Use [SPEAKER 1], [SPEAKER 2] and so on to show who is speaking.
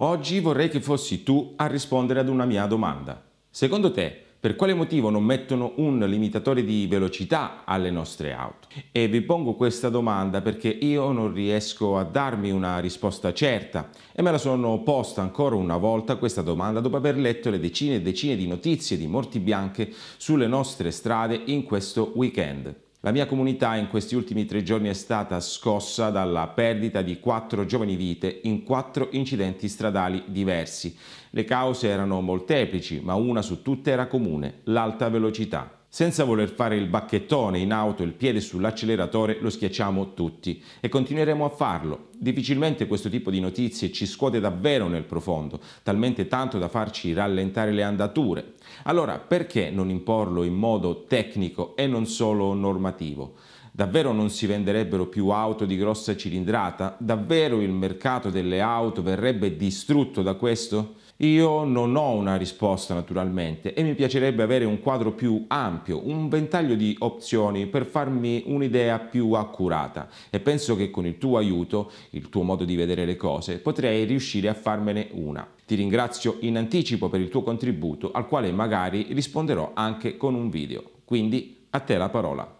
[SPEAKER 1] Oggi vorrei che fossi tu a rispondere ad una mia domanda. Secondo te, per quale motivo non mettono un limitatore di velocità alle nostre auto? E vi pongo questa domanda perché io non riesco a darmi una risposta certa e me la sono posta ancora una volta questa domanda dopo aver letto le decine e decine di notizie di morti bianche sulle nostre strade in questo weekend. La mia comunità in questi ultimi tre giorni è stata scossa dalla perdita di quattro giovani vite in quattro incidenti stradali diversi. Le cause erano molteplici, ma una su tutte era comune, l'alta velocità. Senza voler fare il bacchettone in auto, il piede sull'acceleratore lo schiacciamo tutti e continueremo a farlo. Difficilmente questo tipo di notizie ci scuote davvero nel profondo, talmente tanto da farci rallentare le andature. Allora perché non imporlo in modo tecnico e non solo normativo? Davvero non si venderebbero più auto di grossa cilindrata? Davvero il mercato delle auto verrebbe distrutto da questo? Io non ho una risposta naturalmente e mi piacerebbe avere un quadro più ampio, un ventaglio di opzioni per farmi un'idea più accurata e penso che con il tuo aiuto, il tuo modo di vedere le cose, potrei riuscire a farmene una. Ti ringrazio in anticipo per il tuo contributo al quale magari risponderò anche con un video. Quindi a te la parola.